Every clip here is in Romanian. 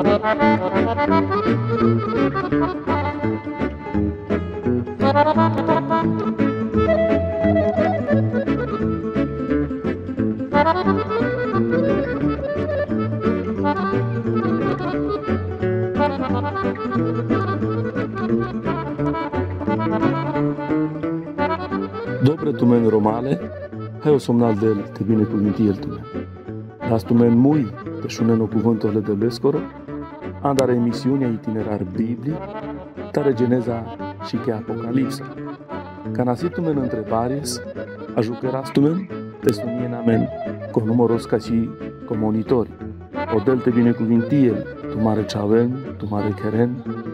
Dobre tumen romale, o somnal de te bine minti el tumen. Las tumen mui, pe șunen o cuvântul le de bescoro, an, dar emisiunea Itinerar Biblic, tare Geneza și că Apocalipsa. Ca în întrebares, ajucărastumen pe sunien amen, cu număros ca și comunitori. O delte binecuvintie, tu mare avem, tu mare cheren,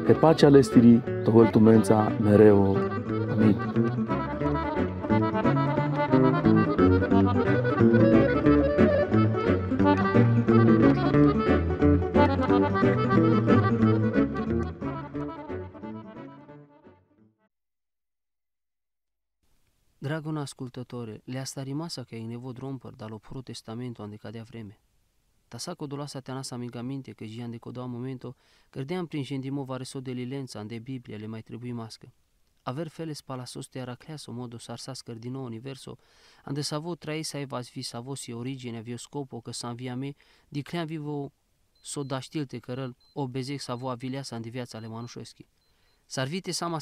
pe pacea lestirii, tovăl tumența mereu. Amin. ascultătoare, le-asta rimasă că ei nevo rompăr, dar o pro testamentul ande cadea vreme. Ta sa codolasa te anasa amigamente că jian de codoa momento, cărdeam prin va vareso de lilența ande Biblia le mai trebuie mască. Aver feles palasos te aracleas o modo din nou universo, ande savo trai sa evas vi savosi origine vio scopo că sa via me, dicleam vivo so da știlte cărăl, o bezec savo avilea sa ande viața le manușoeschi. Sar vite sama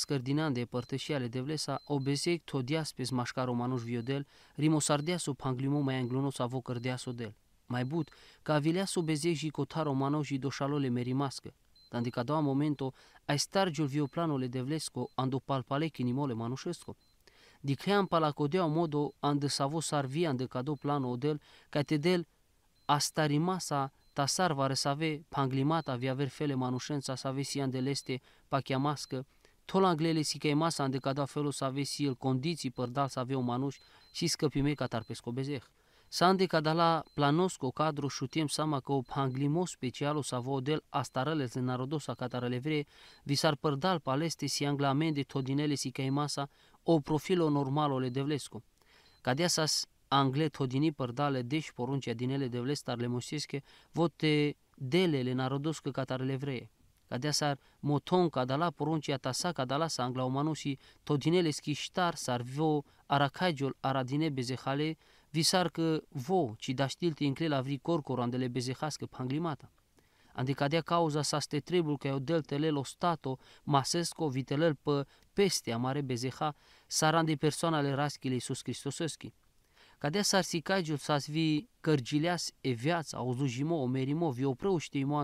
de părtășiale de devlesa, obezec todias pe smașca romanuș viodel, rimosardeasu panglimu mai anglonos avo cărdeasu del. Mai but, ca avileasu bezec și cota romanoș și doșalole merimască. Dandi ca doua momento, ai stargiul vioplanole de vlesco, ando palpale chinimole manușesco. Dicream palacodeau modo, andă savo sarvia andă cadou plano odel, ca te del astarimasa tasar va resave panglimata via verfele manușența vesian de leste pacheamască, anglele si că masa ande ca da felul să avesi el condiții părdal să avea manuș și scăpime ca tarpesco bezeh. Să ande ca da la planosco cadru șutiem sama că o panglimos specialu să avea del astarele în narodosa catarele vre, vi s-ar părdal paleste si din todinele si că masa o profilo o de vlesco. Cadea să angle todini părdale deși poruncea din ele de vlestar le vă vote delele narodoscă catarele vreie. Cadea-sar moton, cadala poruncia tasa, tot din ele schiștar, sar vo, aracagiol, aradine bezehale, visar că vo, ci da te încle la vri andele bezehască panglimata. Adică de cauza sa ste trebuie că eu deltele lo stato, masesco, vitelel pe peste amare bezeha, sarande persoanele raschile Iisus Hristoseschi Cadea s-ar sicagiu s-as vi cărgileas e viața, auzujimo, omerimo,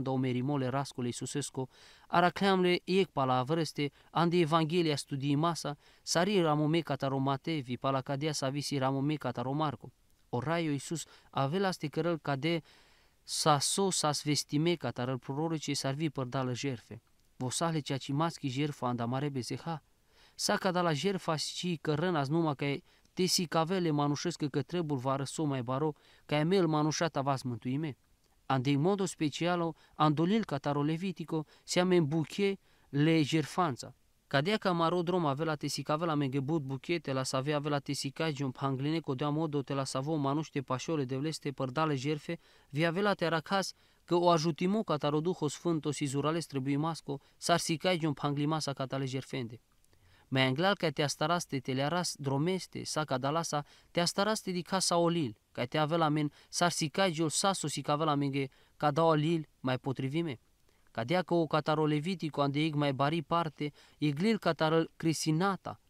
o merimo le rascole Iisusesco, aracleamle iec pala avreste, ande Evanghelia studii masa, sari ramome cataromate, vi pala cadea sa visi ramome cataromarco. Oraio Iisus avea ste cărăl cade sa so sa svestime catarăl prororicei sarvi părdală jerfe. Vosale ce maschi jerfa andamare bezeha, sa da la jerfa și cărănas numai că Tesi cavele manușesc că trebul va mai baro, ca e mel a vas mântuime. Andei modo specialo, andolil catarolevitico, seame în buche le jerfanța. Cadea drom avea la tesica avea megebut buchete la savea avea la tesicagiu un pangline dea modo te la savo manuște pașole de vleste părdale jerfe, vi avea la aracas că o ajutimo sfânt, o sizurales trebuie masco, sar sicagiu un panglimasa catale jerfende. Менглал кај că te телярас дромести сака даласа те астарасти ди каса олил, кај те авеламен сарсикај джол сасо си кавеламенге када олил мај потрivime. Cadea că o cataroleviti cu andeig mai bari parte, iglil catarol crisinata.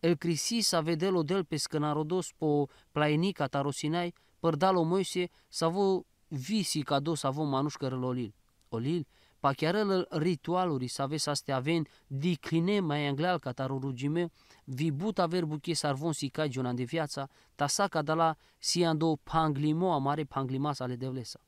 El crisi sa vedelo del pe scănarodos po plaini catarosinai, părdalo moise sa vo visi do sa vo manușcă olil. Olil, pa chiar el ritualuri să aveți astea aven dicline mai angleal ca taru rugime, vibut aver buchie sarvon si cagiona de viața, tasaca de la si ando panglimo amare sa le devlesa.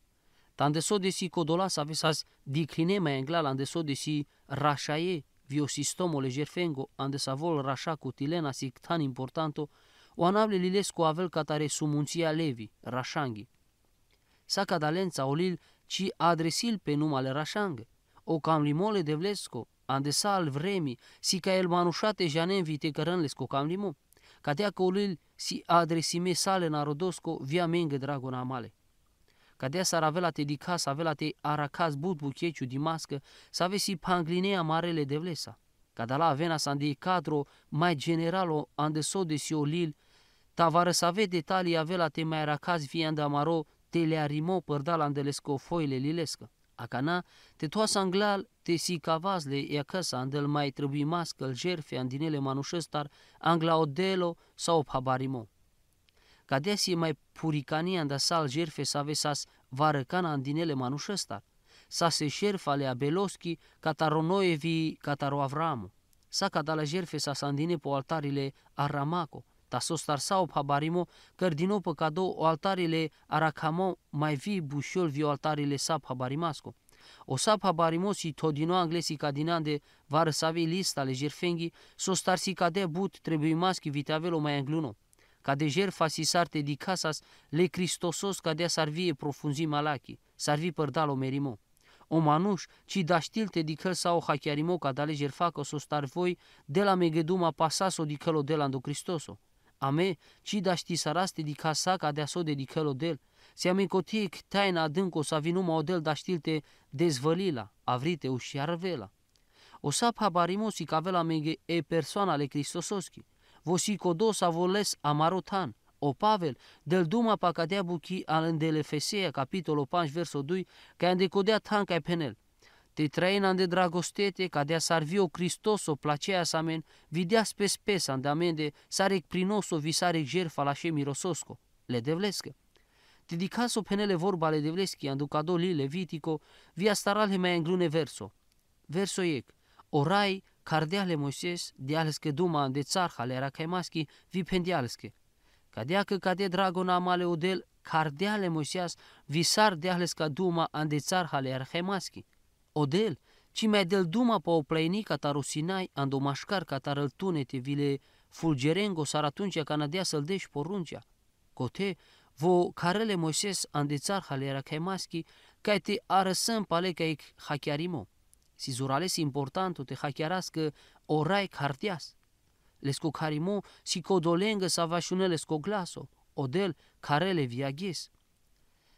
Tandeso de si codola să aveți as dicline mai angleal, andeso de si rașaie, viosistomul lejerfengo, vol rașa cu tilena si tan importanto, o anable lilescu avel catare sumunția levi, rașanghi. Sa cadalența olil ci adresil pe numele Rașang, o cam limole de vlesco, andesa al vremii, si ca el manușate janem vitecărănles cu cam limo, ca dea colil si adresime sale narodosco via mengă dragona male. Ca dea s-ar avea te dicas, avea te aracaz but bucheciu di mască, s avea si panglinea marele de vlesa. Ca da la avena sa cadro mai generalo andeso de siolil, tavară s-a avea detalii avea te mai aracaz vianda amaro le arrimó părdala îndelesco foile lilescă. Acana, te toasa anglal, te si cavazle e acasă îndel mai trebuie mască, jerfe, andinele manușestar, angla odelo sau pabarimo. Cadesi mai puricania anda sal jerfe sa vesas varăcana andinele manușăstar, Sa se șerfa le abeloschi, cataronoevi, să avramu. Sa cadala jerfe sa sandine po altarile aramaco. Ta so star sao habarimo, kar dino o altarele arakamo mai vi bușol vi altarele sa pabarimasco. O sa pabarimo si to dino anglesi cadinan de vară savi lista le jerfengi, so star si cade but trebuie maschi vitavelo mai angluno. Cade jerfa si sarte di casas le cristosos cadea sarvie profunzi malachi, sarvi o merimo o manuș, ci da știlte di căl sau hachiarimo ca dale jerfaco o star voi de la megeduma pasas pasas-o di călo de la Hristoso me, ci da ști saraste di ca de aso dedichel del, se ame cotie taina adânco sa o del da știlte dezvălila, avrite uși arvela. O să sa că cavela mege e persoana le Cristososchi, vosi codosa voles amarotan, o Pavel, del duma pa buchi al îndele Feseia, capitolul 5, versul 2, ca îndecodea tanca penel, te traina de dragostete, ca de-a s-ar Cristos o placea sa men, videas pe spesan de amende, sarec prinoso visarec jerfa la șe mirososco, le devlescă. Te o penele vorba le devleschi, anducado li levitico, via starale mai înglune verso. Verso ec, orai, cardeale Moises, dialske duma de țarha le racaimaschi, vi pendialske. Cadea că cade dragona amale odel, cardeale Moises, visar dealeska duma de țarha le arhemaschi odel, cime del duma pa oplainica ta rosinai, andomașcar ca tarăl tunete vile fulgerengo sar atunci canadea să-l deși poruncea. Cote, vo carele Moises andețar halera caimaschi, ca te arăsăm pale ca ec hachiarimo. Si zurales importantu te hachiarască orai cartias. Lesco carimo si codolengă sa vașunele scoglaso, odel carele viagies.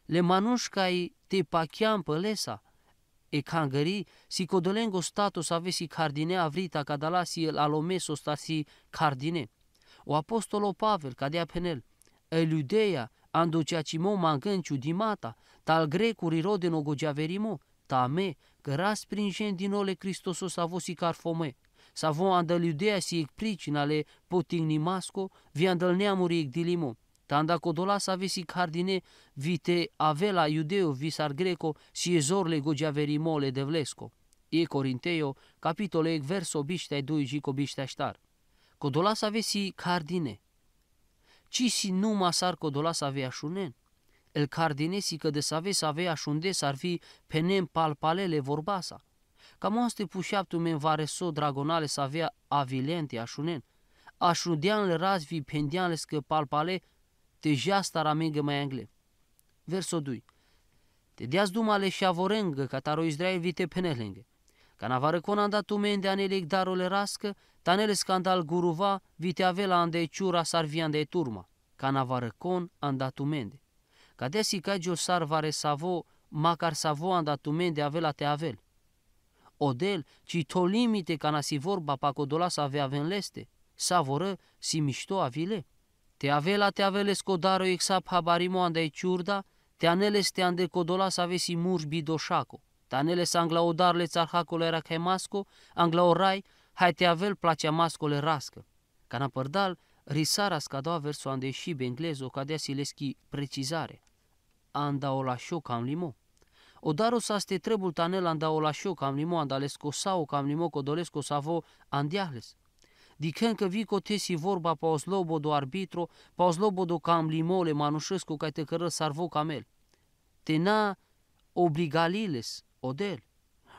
Le manușcai te pacheam pălesa, E ekangari, si kodolengo stato savesi cardine avrita cadala si el alomeso stasi cardine. O apostolo Pavel, dea penel, eludeia, andoceacimo manganciu dimata, tal grecuri roden ogogeaverimo, me, gras prinjen din ole Cristoso vosi carfome, savon andăliudea si ec pricina le potignimasco, vi neamuri ec dilimo. Tandacodolas avesi cardine vite avela iudeo visar greco si ezorle gogiaverimole de vlesco. E Corinteo, capitole ec verso biștea duigi co biștea ștar. sa avesi cardine. Ci si numa sar codolas avea șunen. El cardine si că de save sa vea șunde s-ar fi penem palpalele vorbasa. Cam asta pușeaptu men vareso dragonale sa vea avilente așunen. Așudeanle razvi pendeanle le scăpalpale te deja staramengă mai angle. Verso 2. Te deas dumale și avorengă, taro Israel vite penelengă. Canavară conanda de anelec darole rască, tanele scandal guruva, vite avela ande ciura sarvian de turma. Canavară con anda tumende. Cadesi cagiul sarvare savo, macar savo anda avea avela te avel. Odel, ci tolimite canasi vorba pacodola să avea venleste, savoră, si mișto avile. Te te aveles skodaro exap habarimo anda e ciurda, teaneles teande codolas avesi murbi doșaco, teaneles anglaodarle țarhacole era angla orai, hai te avel placea mascole rască. părdal, risara scadoa verso ande și benglezo cadea sileschi precizare. Anda o la șoc am limo. Odaro sa ste trebul tanel anda o la șoc am limo, anda lesco sau cam limo codolesco savo andiahles. Diken că vii si vorba pa o do arbitro, pa o do cam limole manușescu ca te cără sarvo camel. Te na obligaliles, odel.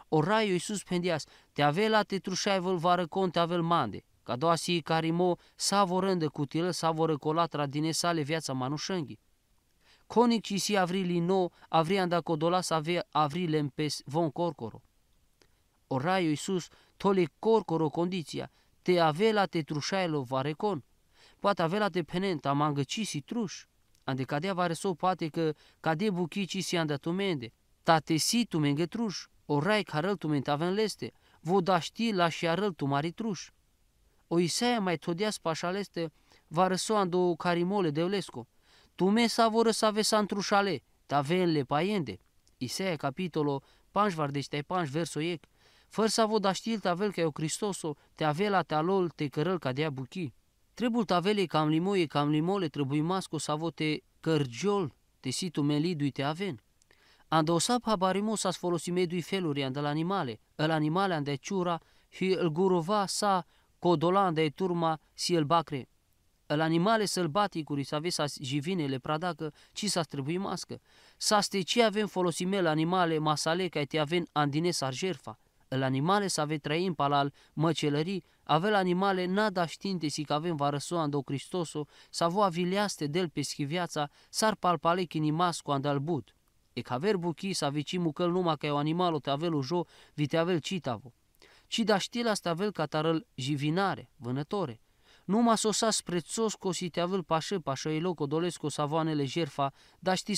O raio Iisus pendias, te avela te trușai văl vară con, te avel mande. Ca doa si carimo savorândă cutilă, savoră colatra din sale viața manușânghi. Conic și si avrili no, avri dacă dola să avea avri lempes pes von corcoro. O raio Iisus tole corcoro condiția, te avea te o varecon, poate avea te penent, am angăci si truș, ande cadea vare so poate că cade buchici si ta te si tu truș, o rai carăl tu mentaven leste, vo da ști la și arăl tu truș. O Isaia mai todea spașaleste, va răsoa în două carimole de ulesco. Tu me sa voră să vesa întrușale, ta venle paiende. Isaia capitolo, 5, vardește 5, versul 1 fără să vă te tavel că eu Cristoso, te avela te alol, te cărăl ca dea buchi. Trebuie tavele cam limoie, cam limole, trebuie masco să vă te cărgiol, te situ melidui te aven. Andosap habarimu s-a folosit medui feluri de la animale, el animale de ciura, și îl gurova sa codolan de turma si el bacre. El animale sălbaticuri să avea le pradacă, ci să trebui mască. Să steci avem folosimel animale masale ca te avem andine sarjerfa. Îl animale să ave în palal, măcelării, avea animale nada și că avem varăsoando Cristosu să vo aviliaste del s-ar palpale chinimas cu andalbut. E că aver buchi să vici mucăl numai că e o animalo te avelu vi vite avel citavo. Ci da la asta avel catarăl jivinare, vânătore. Numa sosa sprețos co si te avel pașă, pașă e să dolesco savoanele jerfa, da ști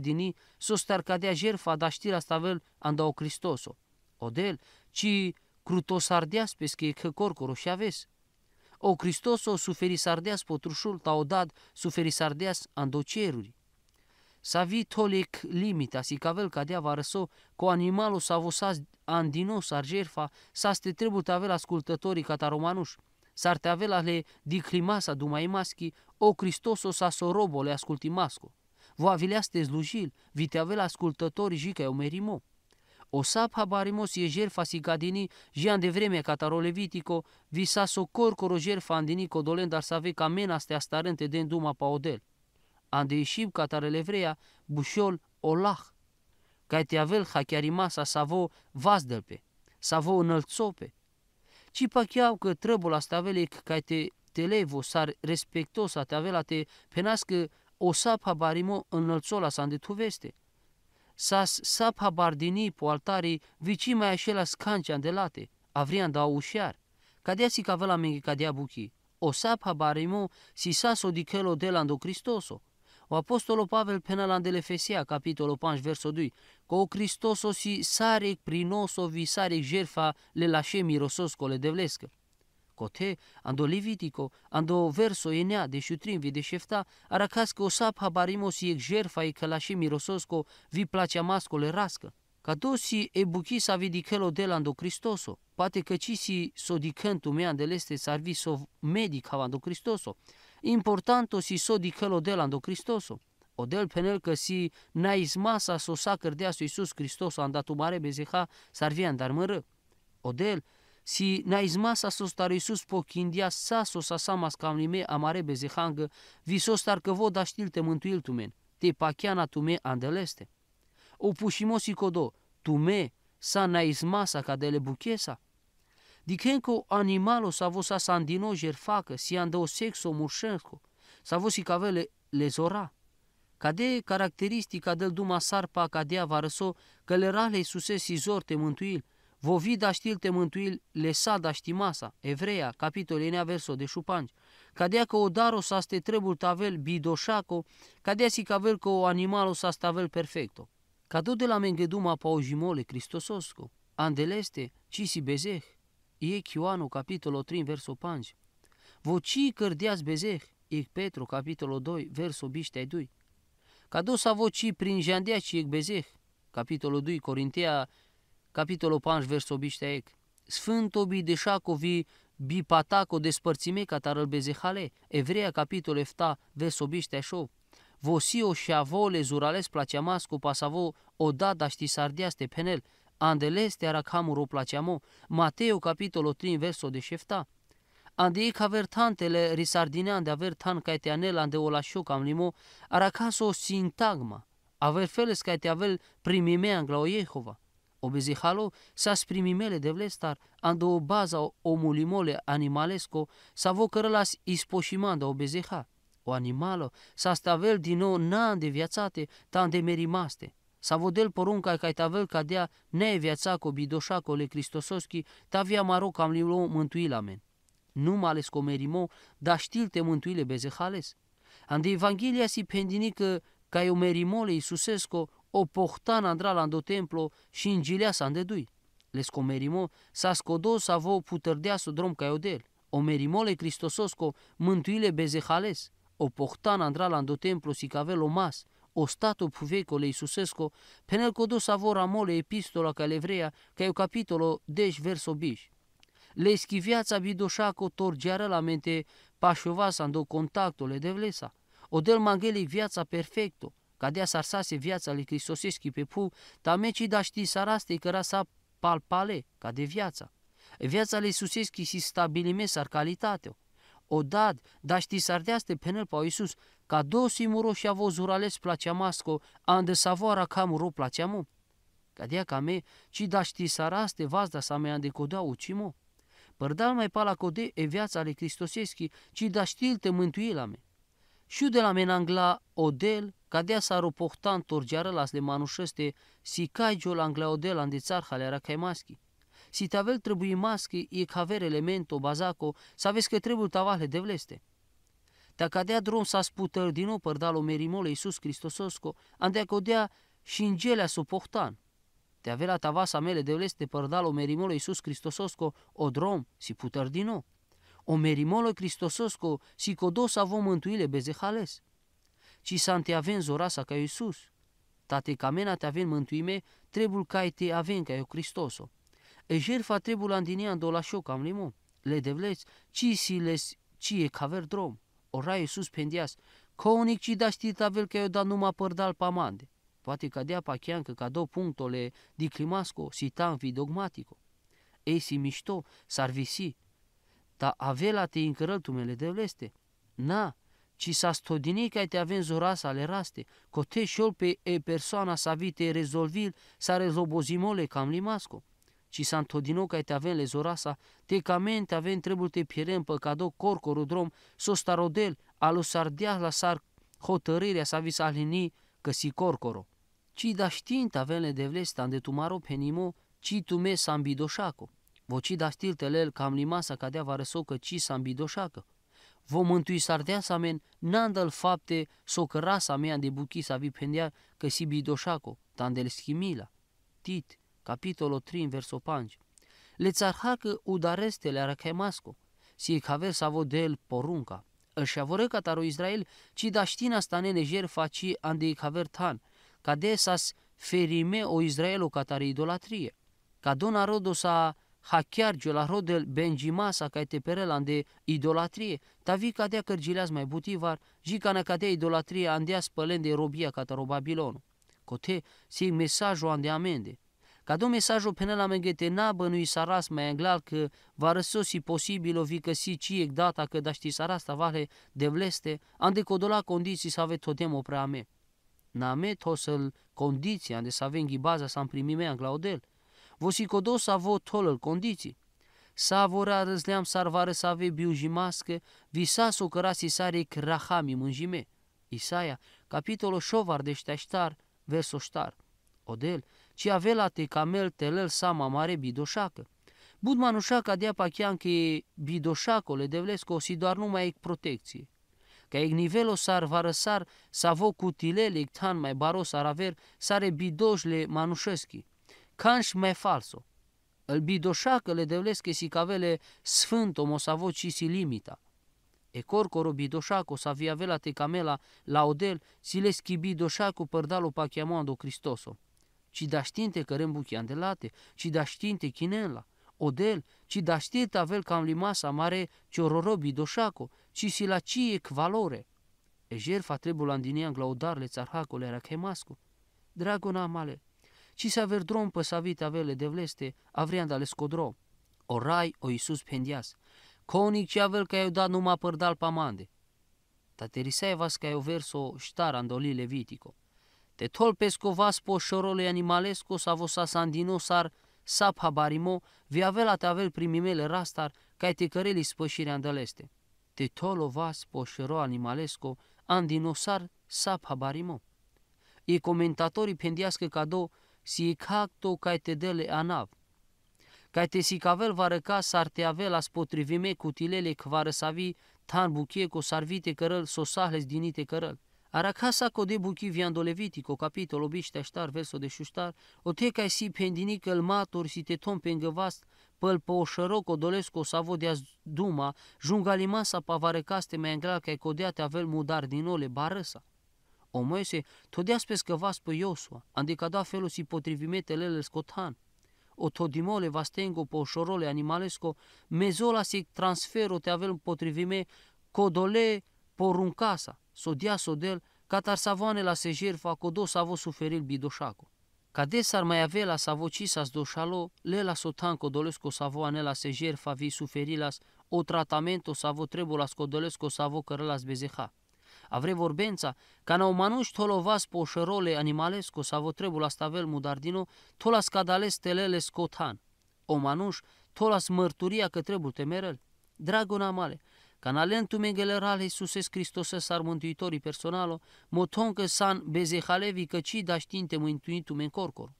din ei, s-o tarcadea jerfa, da știla asta avel andao Cristoso odel, ci crutosardeas pesque că corcoro și aves. O Hristos o suferisardeas potrușul ta odad suferisardeas andoceruri. vi tolec limita, si cavel cadea va răsă cu animalul s-a vosas andinos argerfa, sa ste trebuie tavel ascultătorii cataromanuși. S-ar te avea le diclimasa maschi, o Hristos o sa sorobole ascultimasco. Vă avileaste slujil, vi te avea ascultătorii jica eu merimo. O sapa barimos yejer fasigadini, jean de vreme catarolevitico, socor coro jerfa andini codolen dar save camena stea starente den duma paodel. Ande catarele catarelevrea, bușol, olah. ca te avel hachiarimasa savo vazdelpe, savo înălțope. Ci chiar că trebul avele ca te televo sar respectos a te avela te penască o sap habarimo înălțola sa de tu veste sas sap habardini po altari vicimea ashela skancha andelate, da ușiar. Cadea si cavela mingi cadea buchi, o sap s si sas de delando Cristoso, o apostolo Pavel penalandele Efesia, capitolo 5, verso 2, că o Cristoso si prin oso vi sarec jerfa le lașe mirososcole devlescă. Kothe, ando Levítico, ando verso Enea, deși utrim, vi deșefta, că o sap habarimos iec jerfa i mirosos mirososco, vi placea mascole rască. Ca dosi e buchisa vidicelo delando Cristoso, poate că cisi sodicantu mea de leste serviso medic havando Cristoso, importanto si sodicelo delando Cristoso. Odel penel că si naismasa sosa cărdea Iisus Hristos a mare bezeha sarvian dar mără. Odel, si na izma sa sostar Iisus kindia sa sosa samas kamnime amare bezehanga, vi sostar că voda știl te mântuil tumen, te pachiana tume andeleste. O pușimosi codo, tume, sa na izma sa dele buchesa. Dicenco animalo sa vosa sandino jerfacă, si ando sexo murșenco, sa vosi cavele lezora. Cade caracteristica del duma sarpa cadea varăso, că le rale Iisuse si zor te mântuil, Vovida știl te mântuil lesada știmasa, Evreia, enea verso de șupanci. Cadea că o daro sa ste trebul tavel bidoșaco, cadea si cavel că o animalo sa stavel perfecto. Cadu de la mengeduma paujimole Cristososco, andeleste, si bezeh, e Chioanu, capitolul 3, verso 5. Voci cărdeați bezeh, e Petru, capitolul 2, verso biștea 2. Cadu sa voci prin jandea ci e bezeh, Capitolul 2, Corintea capitolul 5, versul obișteic. Sfânt obi de șacovi bi patako despărțime catarăl bezehale. Evreia, capitolul 7, versul obișteașov. Vosio și avole zurales cu pasavo odada ști sardiaste penel. Andeleste arachamuro placeamo. Mateo, capitolul 3, versul de șefta. Ande cavertantele risardinean de tan ca te anel ande lașo cam limo, aracaso sintagma, aver feles ca te avel primimea în Jehova. Obezihalo sa spremimele de vlestar, ando obaza omulimole animalesko, sa vocărălas ispoșimanda obeziha. O animalo sa stavel din nou nan de viațate, tan de merimaste. Sa vodel porunca ca tavel dea ne viața bidoșa cu le Cristososki, tavia maro cam lilo men, Nu cu merimo, da știl te mântuile bezehales. Ande Evanghelia si pendinică ca eu merimole Iisusesco, o la do templo și s-a ingiliasa andedui. Les s-a codos avo puterdeasu drom caiodel, o merimole cristososco mântuile bezehales, o la do templo si o mas, o puveco le Iisusesco, penel codos avo ramole epistola calevrea, ca eu capitolo deș deci verso biș. Le schiviața bidoșaco torgeară la mente pașovasa în contactole de vlesa, o del mangheli viața perfecto, Cadea s-ar sase viața lui Cristoseschi pe pu, meci da ști s căra sa palpale, ca de viața. Viața lui Iisuseschi si stabilime s-ar calitateo. dad, da ști s-ar deaste penel pa Iisus, ca două simuro și avo zurales placeamasco, andă savoara camuro placeamu. ca me, ci da ști s-ar vazda sa mea andecodea ucimo. Părdal mai pala code e viața lui Cristoseschi, ci da știi te mântuila me. Și de la menangla odel cadea s-ar upohtan las de manușeste si cajul angleodel de la țarhale era caimaschi. Si tavel trebuie maschi e caver elemento bazaco să vezi că trebuie tavale de vleste. Dacă cadea drum s-a sputăr din o părdalo merimole Iisus Hristososco, andea codea și în gelea supohtan. Te avea la tavasa mele de vleste părdalo merimole Iisus Hristososco o drum si putăr din nou. O merimolo Hristososco si codos avom mântuile bezehales ci să te avem zorasa ca Iisus. Tate mena te avem mântuime, trebuie ca te avem ca eu Hristos-o. E jertfa trebuie la îndinia în șoc cam limo. Le devleți, ci si les, ci e caver drom. Ora Iisus pendias, unic ci da știt avel că eu da numa părdal pamande. Poate ca dea pachean că ca două punctole di climasco, si tanvi dogmatico. Ei si mișto, s-ar visi, ta avela te încărăltumele de leste. Na, ci s-a stodinit că te avem zorasa ale raste, cote și pe e persoana sa vite rezolvil, sa rezobozimole cam limasco. Ci s-a întodinit că te avem le zorasa, te camen te avem trebuie te pierem pe cadou corcoru s-o starodel, alu sardea la sar hotărârea sa vis alini că si corcoro. Ci da știind avele de vlesta de tumaro penimo, ci tume sambidoșaco. Voci da stiltelel cam limasa cadea varăsou că ci sambidoșacă vom mântui sardea samen, nandal fapte, socăra mea de buchi sa vi pendea, că si bidoșaco, tandel schimila. Tit, capitolul 3, verso 5. Le udareste udarestele arachemasco, si e caver să vă el porunca. Își avoră cataro Israel, ci da știna sta nenejer faci ande caver tan, ca de sas ferime o Israelu catare idolatrie. Ca don rodo sa hachargiul la rodel benjimasa ca te perelan de idolatrie, tavi cadea cărgileaz mai butivar, jicana cadea idolatrie andea spălen de robia ca Babilonu. Cote, si mesajul ande amende. do mesajul penela mengete nu-i saras mai englal că va răsosi posibil o vică si e data că da ști saras vale de vleste, de codola condiții să ave totem o preame. Name tosăl condiția de să avem ghibaza să-mi primime anglaudel, Vosikodo savo tolel kondici. Savora răzleam sarvară save biujimască, visa socărasi sare krahami mânjime. Isaia, capitolul șovar de șteaștar, versoștar. Odel, ci avela te camel telel sama mare bidoșacă. Budmanușaca dea pachean că bidoșacole devlesco si doar numai e protecție. Ca e nivelo sar varăsar, vă cutilele ectan mai baros araver, sare bidoșle manușeschi Canș canșme falso. El bidoșacăle devlesche si cavele sfânt omosavoci si limita. E corcoro să sa vela te camela odel si le schibi doșacu părdalo pachiamando Cristoso. Ci da știinte că rembuchian de late, ci da știinte chinela, odel, ci da știinte avel cam limasa mare ciororo bidoșaco, ci si la cie valore. E jerfa trebulandinian glaudarle țarhacole chemascu. Dragona male, ci să aver drom păsavit avele de vleste, de scodro. O rai, o Iisus pendias, conic ce avel că i-au dat numai părdal pamande. vas că i-au o ștara andoli levitico. Te tolpesco po șorole animalesco savosa sandinosar sap habarimo, avela te avel primimele rastar, ca te căreli spășire andaleste. Te tol vas po șoro animalesco, andinosar sap habarimo. E comentatorii pendiască cadou si cacto dele anav. Caite si cavel varăca sarteavel as potrivime cutilele savi tan buchie co sarvite cărăl sahles dinite cărăl. Aracasa code buchi viandolevitico, capitolul obiște aștar, verso de șuștar, o te ca si pendinic îl matur si te tom pe îngăvast, păl pe oșăroco dolesco savo de duma, jungalima sa pavarecaste mai îngra ca codea te avel mudar din ole barăsa. O Moise, to deaspe scăvas pe Iosua, da felul si potrivimetelele scotan. O todimole vastengo pe oșorole animalesco, mezola si transfero te avem potrivime, codole poruncasa, sodia sodel, catar savoane la sejer facodo savo suferil bidoșaco. Cade s-ar mai avea la savocisas doșalo, le la sotan codolesco savoane la sejer vi suferilas, o tratamento savo trebulas codolesco savo cărălas bezeha vorbența, ca n-au manuși tolo vas po șerole vă trebu la stavel mudardino, tolas scadales telele scotan. O manuș tolas mărturia că trebuie temerel. Dragona male, canalentum egelerale Iisus Hristos ar mântuitorii personalo, moton că san bezehalevi că ci da știinte mântuitum mencorcor. corcor.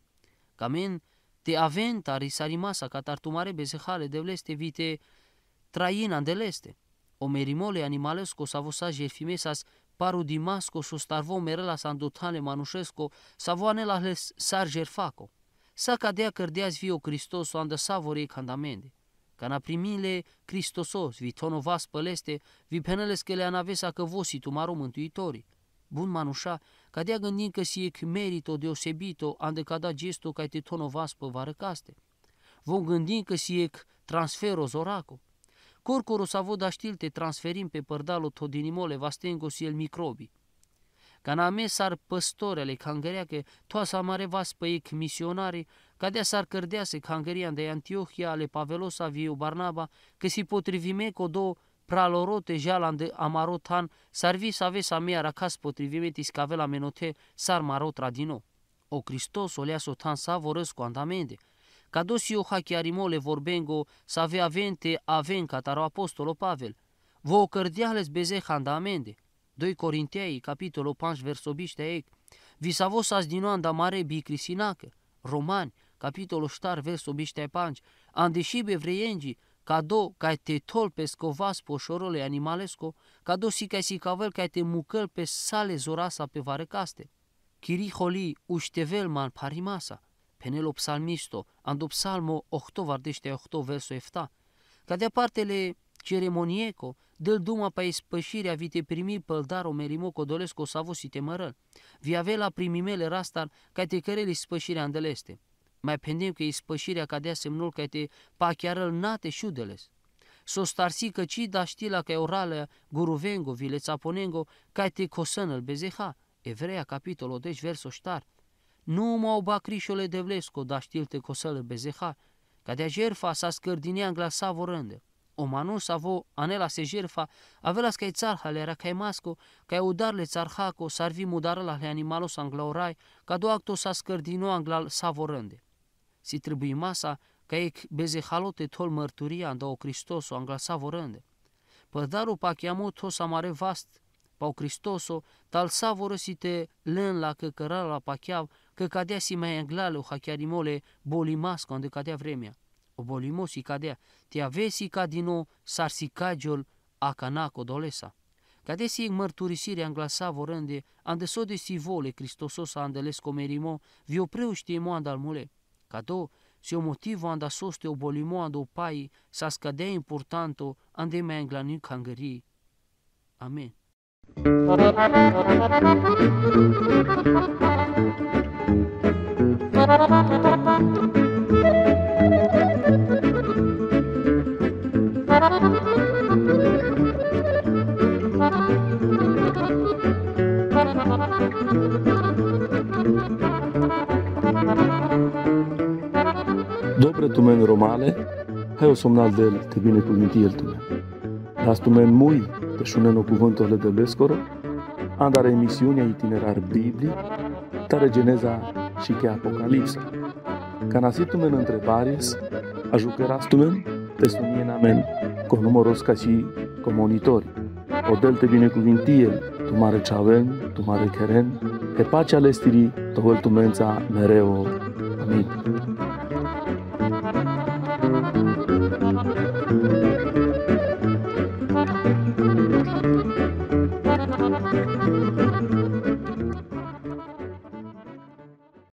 Camen te aventari sarimasa catartumare bezehale de vleste vite traina de leste merimole animalesco sa vosa efimesas paru dimasco sustarvo merelas andotane manușesco savo les sarger faco. Sa cadea cărdeaz vio Cristos o andă savore candamende. Ca na primile Cristosos, vi tono vas păleste, vi peneles că le anavesa că vosi maru mântuitori. Bun manușa, cadea gândind că si ec merito deosebito, andă cada gesto ca te tono vas pe varăcaste. Vom gândind că si ec transfero zoraco Corcoro a avut aștilte transferim pe părdalul todinimole vastengos el microbi. Caname s-ar păstorele cangereacă, toasa mare vas pe ec misionare, de s-ar cărdease cangerian de Antiohia ale Pavelosa viu Barnaba, că si potrivime cu două pralorote jalan de amarotan, s-ar vi să aveți a mea racas potrivimeti scavela menote, s-ar marotra din nou. O Cristos o lea sotan sa vorăs cu andamende, Cadosio hachiarimole vorbengo să save avente aven cataro apostolo Pavel. vă cărdeales beze amende. 2 Corintei, capitolul 5, versobiște ec. Visavos as dinoanda mare bicrisinacă. Romani, capitolul 7, versobiște 5. Andeșib evreiengi, cado ca te tol pe scovas poșorole animalesco, cado si ca si cavel ca te mucăl pe sale zorasa pe varăcaste. Chiriholi uștevelman parimasa penelo psalmisto, ando psalmo 8, vardește 8, versul 7, ca de partele ceremonieko, del duma pa ispășirea vi te primi păldaro merimo codolesco savo si te mărăl. Vi avea primimele rastar ca te căreli ispășirea îndeleste. Mai pendem că ispășirea dea semnul ca te pachiarăl nate șudeles. S-o starsi că ci da știla că oralea guruvengo, vilețaponengo, ca te cosănăl bezeha. Evreia, capitolul 10, deci versul ștar. Nu mă obacrișole de vlesco, da știlte cosele bezeha, ca de jerfa s-a scărdinea în glasa vorânde. O manu sa anela se jerfa, avela țarha le era cai masco, cai udarle țarhaco, mudară la le animalos anglaurai, ca do acto s-a scărdinu în glasa vorânde. Si trebuie masa, ca e bezehalote tol mărturia, în o Cristos, o glasa vorânde. Pădaru pachiamu to să mare vast, pau Cristoso, tal savorosite len la la pacheav, că cadea si mai englale o hachiarimole bolimască unde cadea vremea. O bolimosi cadea, te avesi ca din nou sarsicagiol canaco dolesa. Cadea si mărturisirea înglasa vorânde, andeso de sivole Cristosos andeles comerimo, vio preuștiemo andalmule. Cadou, si o motivo anda soste o bolimo anda o pai, sa scadea importanto ande mai englanic hangării. Amen. Dobre tu men romale, heu somnal del te bine cu minti el tu men. Las tu mui, Dășunenul cuvânturile de Bescoro, andare emisiunea itinerar biblic, tare geneza și chiar apocalipsa. Ca nasitumen întrebare, ajucărastumen pe sunien amen, cu numărul ca și comunitori. O delte binecuvintie, tu mare ceaven, tu mare cheren, pe pacea lestirii, tohăltumența mereu. Amin.